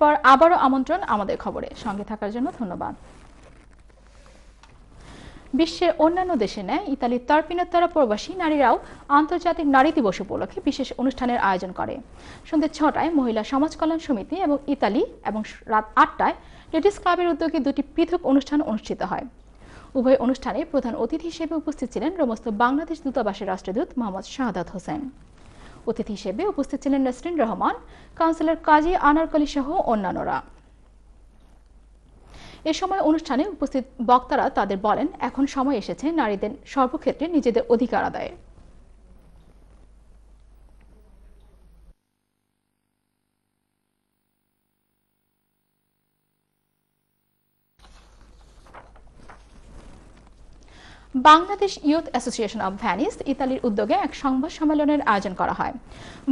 বিরতির পর আবারও আমন্ত্রণ আমাদের খবরে সঙ্গে থাকার জন্য ধন্যবাদ বিশ্বের অন্যান্য দেশে নেয় ইতালির তর্পিনোত্তরা প্রবাসী নারীরাও আন্তর্জাতিক নারী দিবস উপলক্ষে বিশেষ অনুষ্ঠানের আয়োজন করে সন্ধ্যে ছটায় মহিলা সমাজ কল্যাণ সমিতি এবং ইতালি এবং রাত আটটায় লেডিস ক্লাবের উদ্যোগে দুটি পৃথক অনুষ্ঠান অনুষ্ঠিত হয় উভয় অনুষ্ঠানে প্রধান অতিথি হিসেবে উপস্থিত ছিলেন রমস্ত বাংলাদেশ দূতাবাসের রাষ্ট্রদূত মোহাম্মদ শাহাদাত হোসেন অতিথি হিসেবে উপস্থিত ছিলেন নাসরিন রহমান কাউন্সিলর কাজী আনারকলি সহ অন্যান্যরা এ সময় অনুষ্ঠানে উপস্থিত বক্তারা তাদের বলেন এখন সময় এসেছে নারীদের সর্বক্ষেত্রে নিজেদের অধিকার আদায়ের Bangladesh youth association of Venice ইতালির উদ্যোগে এক সংবাদ সম্মেলনের আয়োজন করা হয়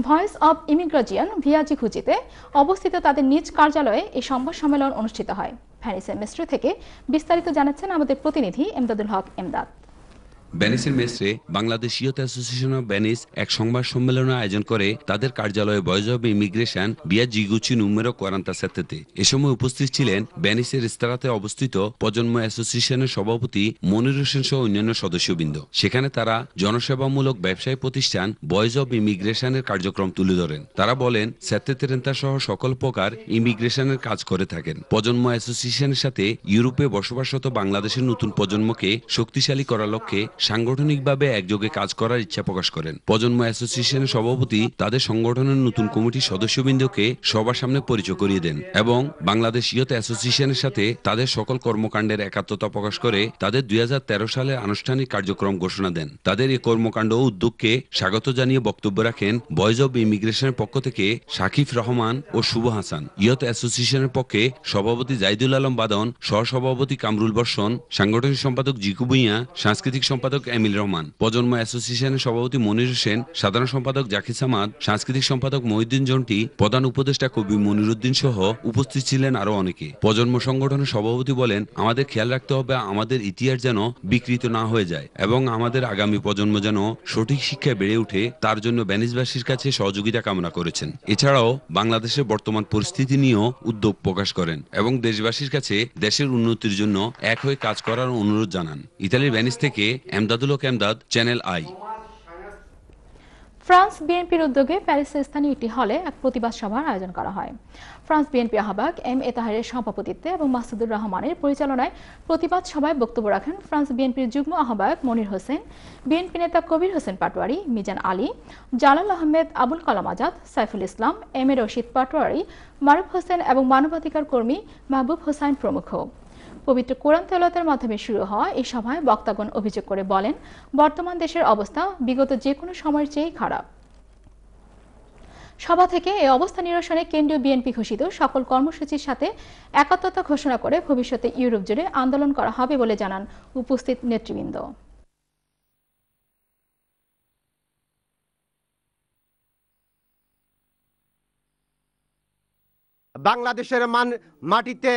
ভয়েস অব ইমিগ্রাজিয়ান ভিয়াজি খুচিতে অবস্থিত তাদের নিজ কার্যালয়ে এই সংবাদ সম্মেলন অনুষ্ঠিত হয় ভ্যানিসের মিশ্র থেকে বিস্তারিত জানাচ্ছেন আমাদের প্রতিনিধি এমদাদুল হক এমদাদ ভেনিসের মেসরে Bangladesh youth association of Venice এক সংবাদ সম্মেলনের আয়োজন করে তাদের কার্যালয়ে বয়েজ অব ইমিগ্রেশন বিয়া জিগুচি নুমেরো কোয়ারান্তা সেতেতে এ সময় উপস্থিত ছিলেন ভেনিসের ইস্তারাতে অবস্থিত প্রজন্ম অ্যাসোসিয়েশনের সভাপতি মনির হোসেন সহ অন্যান্য সদস্যবৃন্দ সেখানে তারা জনসেবামূলক ব্যবসায়ী প্রতিষ্ঠান বয়েজ অব ইমিগ্রেশনের কার্যক্রম তুলে ধরেন তারা বলেন সেতেতেরেন্তা সহ সকল প্রকার ইমিগ্রেশনের কাজ করে থাকেন প্রজন্ম অ্যাসোসিয়েশনের সাথে ইউরোপে বসবাসরত বাংলাদেশের নতুন প্রজন্মকে শক্তিশালী করার লক্ষ্যে সাংগঠনিকভাবে একযোগে কাজ করার ইচ্ছা প্রকাশ করেন প্রজন্ম অ্যাসোসিয়েশনের সভাপতি তাদের সংগঠনের নতুন কমিটির সদস্যবৃন্দকে সবার সামনে পরিচয় করিয়ে দেন এবং বাংলাদেশ ইয়ত অ্যাসোসিয়েশনের সাথে তাদের সকল কর্মকাণ্ডের একাত্মতা প্রকাশ করে তাদের দুই সালে আনুষ্ঠানিক কার্যক্রম ঘোষণা দেন তাদের এই কর্মকাণ্ড ও উদ্যোগকে স্বাগত জানিয়ে বক্তব্য রাখেন বয়েজ অব ইমিগ্রেশনের পক্ষ থেকে শাকিফ রহমান ও শুভ হাসান ইয়ত অ্যাসোসিয়েশনের পক্ষে সভাপতি জাইদুল আলম বাদন সহসভাপতি কামরুল বর্ষণ সাংগঠনিক সম্পাদক জিকু ভুঁইয়া সাংস্কৃতিক সম্পাদক সম্পাদক এমিল রহমান প্রজন্ম অ্যাসোসিয়েশনের সভাপতি মনির হোসেন সাধারণ সম্পাদক জাকির সামাদ সাংস্কৃতিক সম্পাদক মহিউদ্দিন জন্টি প্রধান উপদেষ্টা কবি মনিরুদ্দিন সহ উপস্থিত ছিলেন আরও অনেকে প্রজন্ম সংগঠনের সভাপতি বলেন আমাদের খেয়াল রাখতে হবে আমাদের ইতিহাস যেন বিকৃত না হয়ে যায় এবং আমাদের আগামী প্রজন্ম যেন সঠিক শিক্ষায় বেড়ে উঠে তার জন্য ব্যানিসবাসীর কাছে সহযোগিতা কামনা করেছেন এছাড়াও বাংলাদেশের বর্তমান পরিস্থিতি নিয়েও উদ্যোগ প্রকাশ করেন এবং দেশবাসীর কাছে দেশের উন্নতির জন্য এক হয়ে কাজ করার অনুরোধ জানান ইতালির ভ্যানিস থেকে এমদাদ চ্যানেল আই ফ্রান্স বিএনপির উদ্যোগে প্যারিসের স্থানীয় একটি হলে এক প্রতিবাদ সভার আয়োজন করা হয় ফ্রান্স বিএনপি আহ্বায়ক এম এ তাহারের সভাপতিত্বে এবং মাসুদুর রহমানের পরিচালনায় প্রতিবাদ সভায় বক্তব্য রাখেন ফ্রান্স বিএনপির যুগ্ম আহ্বায়ক মনির হোসেন বিএনপি নেতা কবির হোসেন পাটোয়ারি মিজান আলী জালাল আহমেদ আবুল কালাম আজাদ সাইফুল ইসলাম এম এ রশিদ পাটোয়ারি মারুফ হোসেন এবং মানবাধিকার কর্মী মাহবুব হোসাইন প্রমুখ পবিত্র কোরআন তেলাতের মাধ্যমে শুরু হওয়া এই সভায় বক্তাগণ অভিযোগ করে বলেন বর্তমান দেশের অবস্থা বিগত যে কোনো সময়ের চেয়েই খারাপ সভা থেকে এই অবস্থা নিরসনে কেন্দ্রীয় বিএনপি ঘোষিত সকল কর্মসূচির সাথে একাত্মতা ঘোষণা করে ভবিষ্যতে ইউরোপ জুড়ে আন্দোলন করা হবে বলে জানান উপস্থিত নেতৃবৃন্দ বাংলাদেশের মান মাটিতে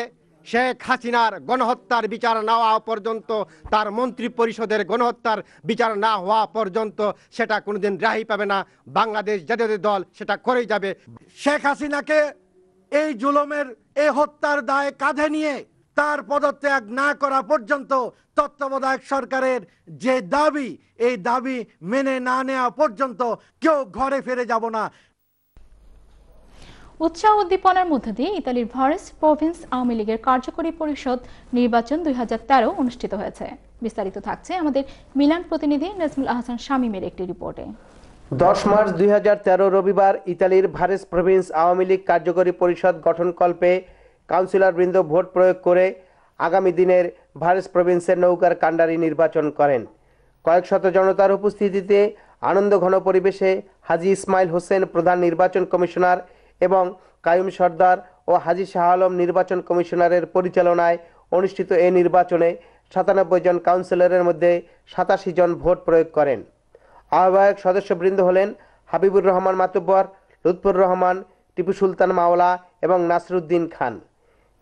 শেখ হাসিনার গণহত্যার বিচার না হওয়া পর্যন্ত তার মন্ত্রী পরিষদের গণহত্যার বিচার না হওয়া পর্যন্ত সেটা কোনোদিন রাহি পাবে না বাংলাদেশ জাতীয় দল সেটা করেই যাবে শেখ হাসিনাকে এই জুলমের এই হত্যার দায় কাঁধে নিয়ে তার পদত্যাগ না করা পর্যন্ত তত্ত্বাবধায়ক সরকারের যে দাবি এই দাবি মেনে না নেওয়া পর্যন্ত কেউ ঘরে ফিরে যাব না উৎসাহ উদ্দীপনার মধ্য দিয়ে ইতালির ভারেস প্রভিন্স আওয়ামী লীগের কার্যকরী পরিষদ নির্বাচন দুই অনুষ্ঠিত হয়েছে বিস্তারিত থাকছে আমাদের মিলান প্রতিনিধি নজমুল আহসান শামীমের একটি রিপোর্টে দশ মার্চ দুই রবিবার ইতালির ভারেস প্রভিন্স আওয়ামী লীগ কার্যকরী পরিষদ গঠনকল্পে কাউন্সিলরবৃন্দ ভোট প্রয়োগ করে আগামী দিনের ভারেস প্রভিন্সের নৌকার কাণ্ডারি নির্বাচন করেন কয়েক শত জনতার উপস্থিতিতে আনন্দ ঘন পরিবেশে হাজি ইসমাইল হোসেন প্রধান নির্বাচন কমিশনার এবং কায়ুম সর্দার ও হাজি শাহ আলম নির্বাচন কমিশনারের পরিচালনায় অনুষ্ঠিত এই নির্বাচনে সাতানব্বই জন কাউন্সিলরের মধ্যে সাতাশি জন ভোট প্রয়োগ করেন আহ্বায়ক সদস্যবৃন্দ হলেন হাবিবুর রহমান মাতুব্বর লুৎফুর রহমান টিপু সুলতান মাওলা এবং নাসরুদ্দিন খান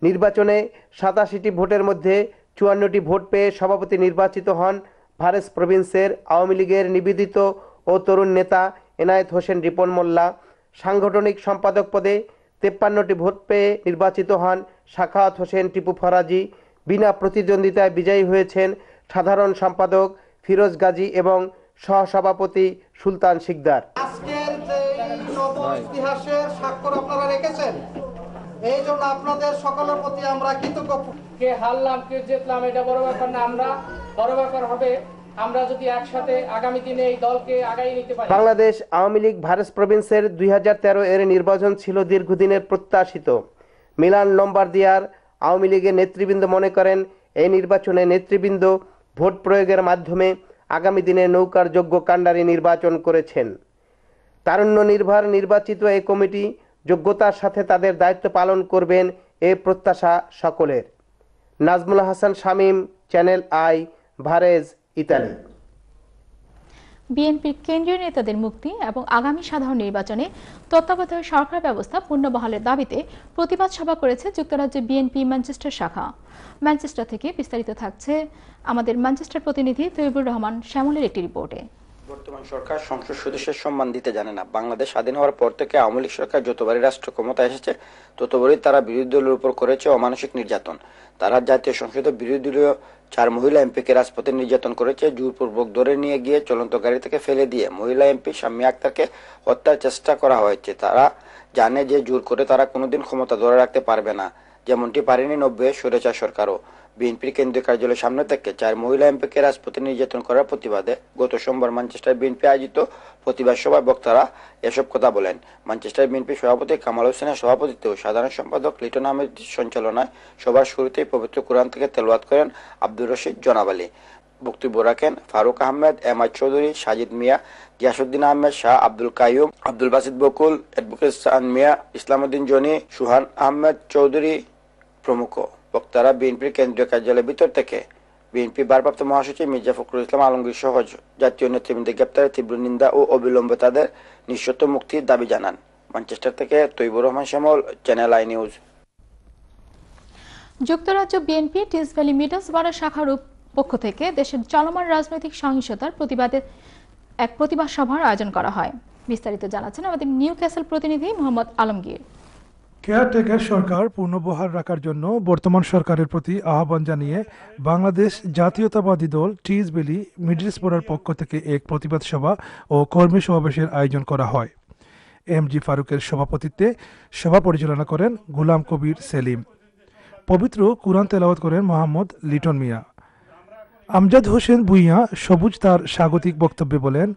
নির্বাচনে সাতাশিটি ভোটের মধ্যে চুয়ান্নটি ভোট পেয়ে সভাপতি নির্বাচিত হন ভারেস প্রভিন্সের আওয়ামী লীগের নিবেদিত ও তরুণ নেতা এনায়েত হোসেন রিপন মোল্লা সাংগঠনিক সম্পাদক পদে তেপ্পান্নটি ভোট পেয়ে নির্বাচিত হন সাখাত হোসেন টিপু ফরাজি বিনা প্রতিদ্বন্দ্বিতায় বিজয়ী হয়েছেন সাধারণ সম্পাদক ফিরোজ গাজী এবং সহসভাপতি সুলতান শিকদার আপনাদের সকলের প্রতি আমরা কৃতজ্ঞ কে হারলাম কে জিতলাম এটা বড় ব্যাপার না আমরা বড় ব্যাপার হবে বাংলাদেশ আওয়ামী লীগ ভারত প্রভিন্সের দুই এর নির্বাচন ছিল দীর্ঘদিনের প্রত্যাশিত মিলান দিয়ার আওয়ামী লীগের নেতৃবৃন্দ মনে করেন এই নির্বাচনে নেতৃবৃন্দ ভোট প্রয়োগের মাধ্যমে আগামী দিনে নৌকার যোগ্য কাণ্ডারি নির্বাচন করেছেন তারুণ্য নির্ভর নির্বাচিত এই কমিটি যোগ্যতার সাথে তাদের দায়িত্ব পালন করবেন এ প্রত্যাশা সকলের Nazmul Hasan Shamim channel I Varese Italy বিএনপির কেন্দ্রীয় নেতাদের মুক্তি এবং আগামী সাধারণ নির্বাচনে তত্ত্বাবধায়ক সরকার ব্যবস্থা পুনর্বহালের দাবিতে প্রতিবাদ সভা করেছে যুক্তরাজ্যে বিএনপি ম্যানচেস্টার শাখা ম্যানচেস্টার থেকে বিস্তারিত থাকছে আমাদের ম্যানচেস্টার প্রতিনিধি তৈবুর রহমান শ্যামলের একটি রিপোর্টে বর্তমান সরকার সংসদ সদস্যের সম্মান দিতে জানে না বাংলাদেশ স্বাধীন হওয়ার পর থেকে আওয়ামী লীগ সরকার যতবারই রাষ্ট্র ক্ষমতা এসেছে ততবারই তারা বিরোধী দলের উপর করেছে অমানসিক নির্যাতন তারা জাতীয় সংসদে বিরোধী দলীয় চার মহিলা এমপিকে রাজপথে নির্যাতন করেছে জোরপূর্বক ধরে নিয়ে গিয়ে চলন্ত গাড়ি থেকে ফেলে দিয়ে মহিলা এমপি শাম্মী আক্তারকে হত্যার চেষ্টা করা হয়েছে তারা জানে যে জোর করে তারা কোনোদিন ক্ষমতা ধরে রাখতে পারবে না যেমনটি পারেনি নব্বই সুরেচা সরকারও বিএনপির কেন্দ্রীয় কার্যালয়ের সামনে থেকে চার মহিলা এমপিকে রাজপথে নির্যাতন করার প্রতিবাদে গত সোমবার ম্যানচেস্টার বিএনপি আয়োজিত প্রতিবাদ সভায় বক্তারা এসব কথা বলেন ম্যানচেস্টার বিএনপি সভাপতি কামাল হোসেনের সভাপতিত্বে ও সাধারণ সম্পাদক লিটন আহমেদ সঞ্চালনায় সভার শুরুতেই পবিত্র কোরআন থেকে তেলওয়াত করেন আব্দুর রশিদ আলী বক্তব্য রাখেন Faruk Ahmed M I Chowdhury Sajid Mia Giasuddin Ahmed Shah Abdul Kaium Abdul Basit Bakul advocate Mia Islamuddin Jony Suhan Ahmed Chowdhury প্রমুখ বক্তারা বিএনপির কেন্দ্রীয় কার্যালয়ের ভিতর থেকে বিএনপি ভারপ্রাপ্ত মহাসচিব মির্জা ফখরুল ইসলাম আলমগীর সহজ জাতীয় নেতৃবৃন্দের গ্রেপ্তারের তীব্র নিন্দা ও অবিলম্বে তাদের নিঃশর্ত মুক্তির দাবি জানান ম্যানচেস্টার থেকে Taibur Rahman Shyamal channel I news যুক্তরাজ্য BNP Tees Valley Middlesbrough শাখার পক্ষ থেকে দেশের চলমান রাজনৈতিক সহিংসতার প্রতিবাদে এক প্রতিবাদ সভার আয়োজন করা হয় বিস্তারিত জানাচ্ছেন আমাদের নিউ ক্যাসেল প্রতিনিধি মোহাম্মদ আলমগীর কেয়ারটেকার সরকার পূর্ণবহাল রাখার জন্য বর্তমান সরকারের প্রতি আহ্বান জানিয়ে বাংলাদেশ জাতীয়তাবাদী দল টিজবেলি মিড্রিসপোরার পক্ষ থেকে এক প্রতিবাদ সভা ও কর্মী সমাবেশের আয়োজন করা হয় এম জি ফারুকের সভাপতিত্বে সভা পরিচালনা করেন গুলাম কবির সেলিম পবিত্র কুরআন তেলাওয়াত করেন মোহাম্মদ লিটন মিয়া আমজাদ হোসেন ভুইয়া সবুজ তার স্বাগতিক বক্তব্যে বলেন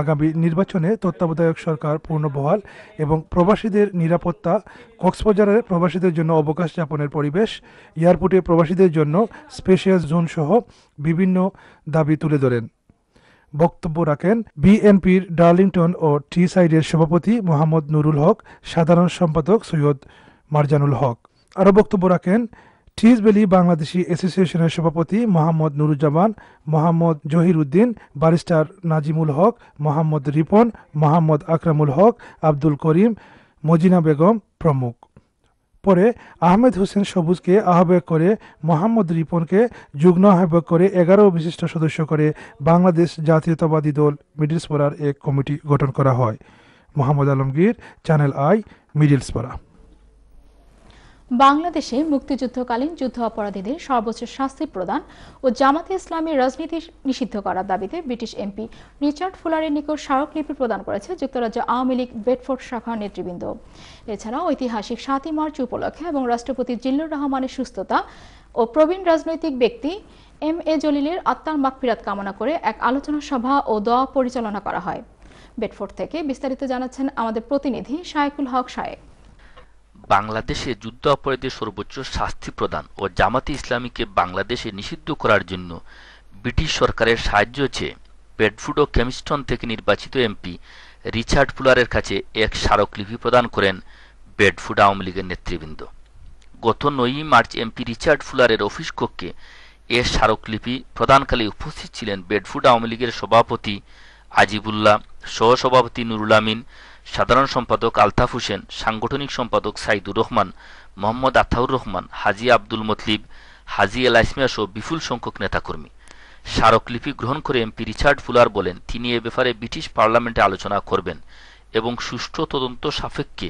আগামী নির্বাচনে তত্ত্বাবধায়ক সরকার বহাল এবং প্রবাসীদের নিরাপত্তা কক্সবাজারে প্রবাসীদের জন্য অবকাশ যাপনের পরিবেশ এয়ারপোর্টে প্রবাসীদের জন্য স্পেশাল জোন সহ বিভিন্ন দাবি তুলে ধরেন বক্তব্য রাখেন বিএনপির ডার্লিংটন ও টি সাইডের সভাপতি মোহাম্মদ নুরুল হক সাধারণ সম্পাদক সৈয়দ মারজানুল হক আরও বক্তব্য রাখেন টিজবেলি বাংলাদেশি অ্যাসোসিয়েশনের সভাপতি মোহাম্মদ নুরুজ্জামান মোহাম্মদ জহির উদ্দিন বারিস্টার নাজিমুল হক মোহাম্মদ রিপন মোহাম্মদ আকরামুল হক আব্দুল করিম মজিনা বেগম প্রমুখ পরে আহমেদ হোসেন সবুজকে আহ্বায়ক করে মোহাম্মদ রিপনকে যুগ্ম আহ্বায়ক করে এগারো বিশিষ্ট সদস্য করে বাংলাদেশ জাতীয়তাবাদী দল মিডিলসপাড়ার এক কমিটি গঠন করা হয় মোহাম্মদ আলমগীর চ্যানেল আই মিডিলসপাড়া বাংলাদেশে মুক্তিযুদ্ধকালীন যুদ্ধ অপরাধীদের সর্বোচ্চ শাস্তি প্রদান ও জামাতে ইসলামের রাজনীতি নিষিদ্ধ করার দাবিতে ব্রিটিশ এমপি রিচার্ড ফুলারের নিকট স্মারকলিপি প্রদান করেছে যুক্তরাজ্য আওয়ামী লীগ বেডফোর্ড শাখার নেতৃবৃন্দ এছাড়া ঐতিহাসিক সাতই মার্চ উপলক্ষে এবং রাষ্ট্রপতি জিল্লুর রহমানের সুস্থতা ও প্রবীণ রাজনৈতিক ব্যক্তি এম এ জলিলের আত্মার মাকফিরাত কামনা করে এক আলোচনা সভা ও দোয়া পরিচালনা করা হয় বেডফোর্ড থেকে বিস্তারিত জানাচ্ছেন আমাদের প্রতিনিধি শায়েকুল হক শায়েক বাংলাদেশে যুদ্ধাপরাধীদের সর্বোচ্চ শাস্তি প্রদান ও জামাতে ইসলামীকে বাংলাদেশে নিষিদ্ধ করার জন্য ব্রিটিশ সরকারের সাহায্য চেয়ে পেডফুড ও কেমিস্টন থেকে নির্বাচিত এমপি রিচার্ড ফুলারের কাছে এক স্মারকলিপি প্রদান করেন বেডফুড আওয়ামী লীগের নেতৃবৃন্দ গত নয়ই মার্চ এমপি রিচার্ড ফুলারের অফিস কক্ষে এ স্মারকলিপি প্রদানকালে উপস্থিত ছিলেন বেডফুড আওয়ামী লীগের সভাপতি আজিবুল্লাহ সহসভাপতি নুরুল আমিন সাধারণ সম্পাদক আলতাফ হোসেন সাংগঠনিক সম্পাদক সাইদুর রহমান মোহাম্মদ আতাউর রহমান হাজি আব্দুল মতলিব হাজি এল আসমিয়া সহ বিপুল সংখ্যক নেতাকর্মী স্মারকলিপি গ্রহণ করে এমপি রিচার্ড ফুলার বলেন তিনি এ ব্যাপারে ব্রিটিশ পার্লামেন্টে আলোচনা করবেন এবং সুষ্ঠু তদন্ত সাপেক্ষে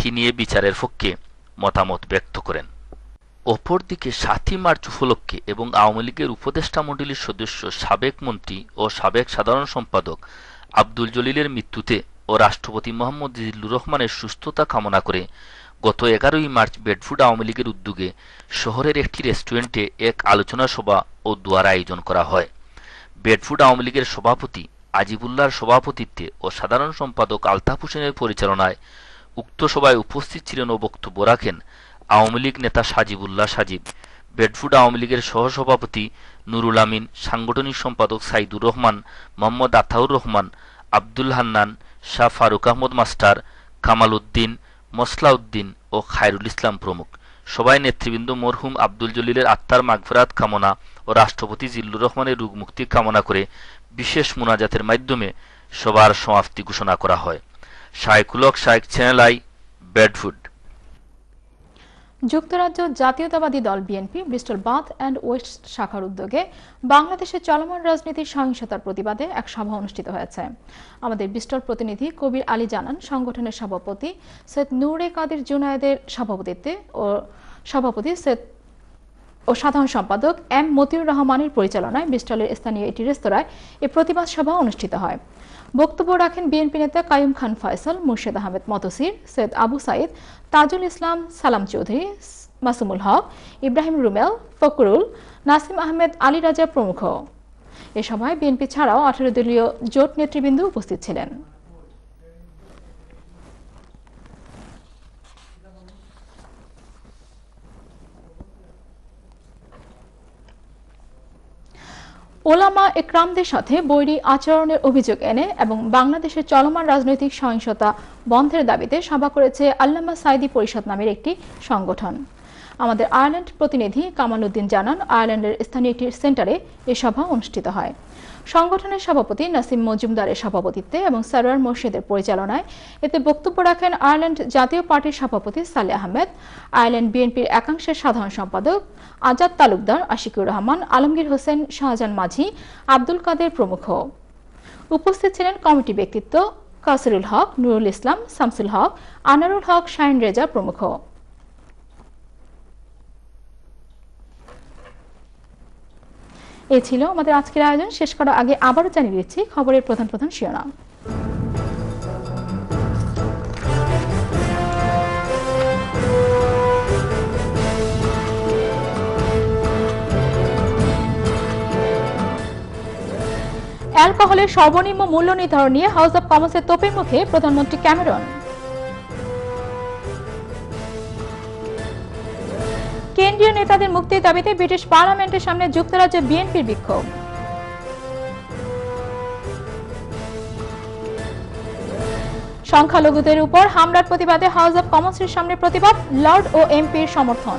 তিনি এ বিচারের পক্ষে মতামত ব্যক্ত করেন অপরদিকে সাতই মার্চ উপলক্ষে এবং আওয়ামী লীগের উপদেষ্টা মণ্ডলীর সদস্য সাবেক মন্ত্রী ও সাবেক সাধারণ সম্পাদক আব্দুল জলিলের মৃত্যুতে ও রাষ্ট্রপতি মোহাম্মদ জিল্লুর রহমানের সুস্থতা কামনা করে গত এগারোই মার্চ বেডফুড আওয়ামী লীগের উদ্যোগে শহরের একটি রেস্টুরেন্টে এক আলোচনা সভা ও দুয়ার আয়োজন করা হয় বেডফুড আওয়ামী লীগের সভাপতি আজিবুল্লার সভাপতিত্বে ও সাধারণ সম্পাদক আলতাফ হোসেনের পরিচালনায় উক্ত সভায় উপস্থিত ছিলেন ও বক্তব্য রাখেন আওয়ামী লীগ নেতা সাজিবুল্লাহ সাজিব বেডফুড আওয়ামী লীগের সহসভাপতি নুরুল আমিন সাংগঠনিক সম্পাদক সাইদুর রহমান মোহাম্মদ আতাউর রহমান আব্দুল হান্নান শাহ ফারুক আহমদ মাস্টার কামাল উদ্দিন মসলাউদ্দিন ও খায়রুল ইসলাম প্রমুখ সবাই নেতৃবৃন্দ মরহুম আব্দুল জলিলের আত্মার মাগফরাত কামনা ও রাষ্ট্রপতি জিল্লুর রহমানের রোগ মুক্তির কামনা করে বিশেষ মোনাজাতের মাধ্যমে সবার সমাপ্তি ঘোষণা করা হয় শাইকুলক শাইক চ্যানেল আই ব্যাডফুড যুক্তরাজ্য জাতীয়তাবাদী দল BNP Bristol Bath and West শাখার উদ্যোগে বাংলাদেশে চলমান রাজনীতির সহিংসতার প্রতিবাদে এক সভা অনুষ্ঠিত হয়েছে আমাদের ব্রিস্টল প্রতিনিধি কবির আলী জানান সংগঠনের সভাপতি সৈয়দ নূরে কাদের জুনায়েদের সভাপতিত্বে ও সভাপতি সৈয়দ ও সাধারণ সম্পাদক এম মতিউর রহমানের পরিচালনায় বিস্টলের স্থানীয় একটি রেস্তোরাঁয় এ প্রতিবাদ সভা অনুষ্ঠিত হয় বক্তব্য রাখেন বিএনপি নেতা কায়ুম খান ফয়সল মুর্শেদ আহমেদ মতসির সৈয়দ আবু সাইদ তাজুল ইসলাম সালাম চৌধুরী মাসুমুল হক ইব্রাহিম রুমেল ফকরুল নাসিম আহমেদ আলী রাজা প্রমুখ এ সময় বিএনপি ছাড়াও আঠারো দলীয় জোট নেতৃবৃন্দ উপস্থিত ছিলেন ওলামা একরামদের সাথে বৈরী আচরণের অভিযোগ এনে এবং বাংলাদেশের চলমান রাজনৈতিক সহিংসতা বন্ধের দাবিতে সভা করেছে আল্লামা সাইদি পরিষদ নামের একটি সংগঠন আমাদের আয়ারল্যান্ড প্রতিনিধি উদ্দিন জানান আয়ারল্যান্ডের স্থানীয় একটি সেন্টারে এ সভা অনুষ্ঠিত হয় সংগঠনের সভাপতি নাসিম মজুমদারের সভাপতিত্বে এবং সারোয়ার মোর্শেদের পরিচালনায় এতে বক্তব্য রাখেন আয়ারল্যান্ড জাতীয় পার্টির সভাপতি সালে আহমেদ আয়ারল্যান্ড বিএনপির একাংশের সাধারণ সম্পাদক আজাদ তালুকদার আশিকুর রহমান আলমগীর হোসেন শাহজাহান মাঝি আব্দুল কাদের প্রমুখ উপস্থিত ছিলেন কমিটি ব্যক্তিত্ব কাসরুল হক নুরুল ইসলাম শামসুল হক আনারুল হক শাহিন রেজা প্রমুখ এ ছিল আমাদের আজকের আয়োজন শেষ করার আগে আবারও জানিয়ে দিচ্ছি খবরের প্রধান প্রধান শিরোনাম অ্যালকোহলের সর্বনিম্ন মূল্য নির্ধারণ নিয়ে হাউস অব কমার্সের তোপের মুখে প্রধানমন্ত্রী ক্যামেরন তাদের মুক্তির দাবিতে ব্রিটিশ পার্লামেন্টের সামনে যুক্তরাজ্যে বিএনপির বিক্ষোভ সংখ্যালঘুদের উপর হামলার প্রতিবাদে হাউস অব কমন্সের সামনে প্রতিবাদ লর্ড ও এমপির সমর্থন